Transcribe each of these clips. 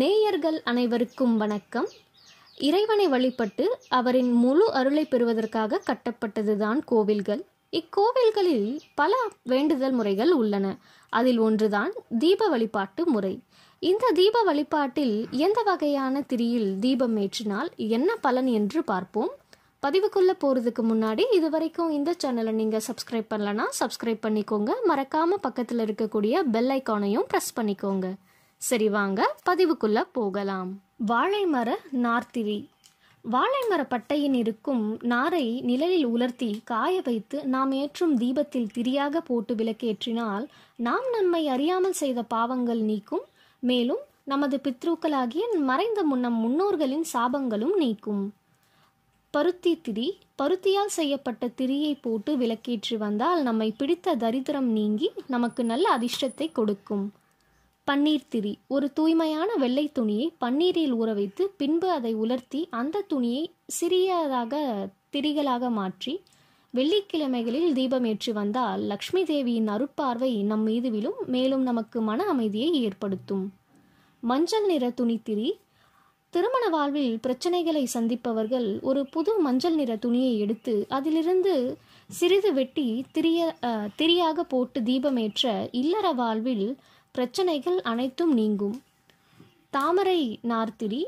நேயர்கள் அனைவருக்கும் வணக்கம் இறைவனை வழிபட்டு அவரின் முழு அருளை பெறுவதற்காக கட்டப்பட்டதுதான் கோவில்கள் இக்கோவில்களில் பல வேண்டுதல் முறைகள் உள்ளன அதில் ஒன்றுதான் தீப வழிபாட்டு முறை இந்த தீப வழிபாட்டில் எந்த வகையான திரியில் தீபம் ஏற்றினால் என்ன பலன் என்று பார்ப்போம் பதிவுக்குள்ள போகிறதுக்கு முன்னாடி இது வரைக்கும் இந்த சேனலை நீங்கள் சப்ஸ்கிரைப் பண்ணலன்னா சப்ஸ்கிரைப் பண்ணிக்கோங்க மறக்காமல் பக்கத்தில் இருக்கக்கூடிய பெல் ஐக்கானையும் ப்ரெஸ் பண்ணிக்கோங்க சரி வாங்க பதிவுக்குள்ள போகலாம் வாழை மர நார்த்திவி வாழை மர பட்டையின் இருக்கும் நாரை நிழலில் உலர்த்தி காய வைத்து நாம் ஏற்றும் தீபத்தில் திரியாக போட்டு விளக்கேற்றினால் நாம் நம்மை அறியாமல் செய்த பாவங்கள் நீக்கும் மேலும் நமது பித்ருக்களாகிய மறைந்த முன்னம் முன்னோர்களின் சாபங்களும் நீக்கும் பருத்தி திரி பருத்தியால் செய்யப்பட்ட திரியை போட்டு விளக்கேற்றி வந்தால் நம்மை பிடித்த தரித்திரம் நீங்கி நமக்கு நல்ல அதிர்ஷ்டத்தை கொடுக்கும் பன்னீர் திரி ஒரு தூய்மையான வெள்ளை துணியை பன்னீரில் ஊற வைத்து பின்பு அதை உலர்த்தி அந்த துணியை சிறியதாக திரிகளாக மாற்றி வெள்ளிக்கிழமைகளில் தீபம் ஏற்றி வந்தால் லக்ஷ்மி தேவியின் அருட்பார்வை நம் மீது விழும் மேலும் நமக்கு மன அமைதியை ஏற்படுத்தும் மஞ்சள் நிற துணி திரி திருமண வாழ்வில் பிரச்சனைகளை சந்திப்பவர்கள் ஒரு புது மஞ்சள் நிற துணியை எடுத்து அதிலிருந்து சிறிது வெட்டி திரிய திரியாக போட்டு தீபமேற்ற இல்லற வாழ்வில் பிரச்சனைகள் அனைத்தும் நீங்கும் தாமரை நார்த்திரி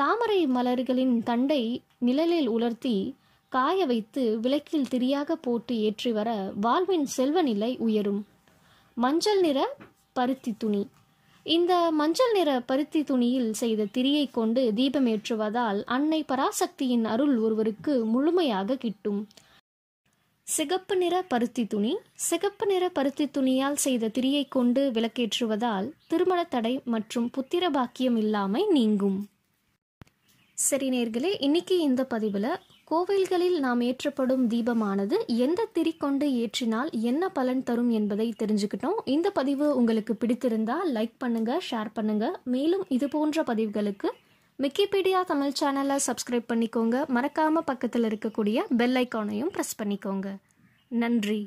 தாமரை மலர்களின் தண்டை நிழலில் உலர்த்தி காய வைத்து விளக்கில் திரியாக போட்டு ஏற்றி வர வாழ்வின் செல்வநிலை உயரும் மஞ்சள் நிற பருத்தி துணி இந்த மஞ்சள் நிற பருத்தி துணியில் செய்த திரியை கொண்டு தீபமேற்றுவதால் அன்னை பராசக்தியின் அருள் ஒருவருக்கு முழுமையாக கிட்டும் சிகப்பு நிற பருத்தி துணி சிகப்பு நிற பருத்தி துணியால் செய்த திரியை கொண்டு விளக்கேற்றுவதால் திருமண தடை மற்றும் புத்திர பாக்கியம் இல்லாமை நீங்கும் சரி நேர்களே இன்னைக்கு இந்த பதிவில் கோவில்களில் நாம் ஏற்றப்படும் தீபமானது எந்த திரி கொண்டு ஏற்றினால் என்ன பலன் தரும் என்பதை தெரிஞ்சுக்கிட்டோம் இந்த பதிவு உங்களுக்கு பிடித்திருந்தால் லைக் பண்ணுங்கள் ஷேர் பண்ணுங்கள் மேலும் இது போன்ற பதிவுகளுக்கு விக்கிபீடியா தமிழ் சேனலை சப்ஸ்கிரைப் பண்ணிக்கோங்க மறக்காமல் பக்கத்தில் இருக்கக்கூடிய பெல் ஐக்கானையும் ப்ரெஸ் பண்ணிக்கோங்க நன்றி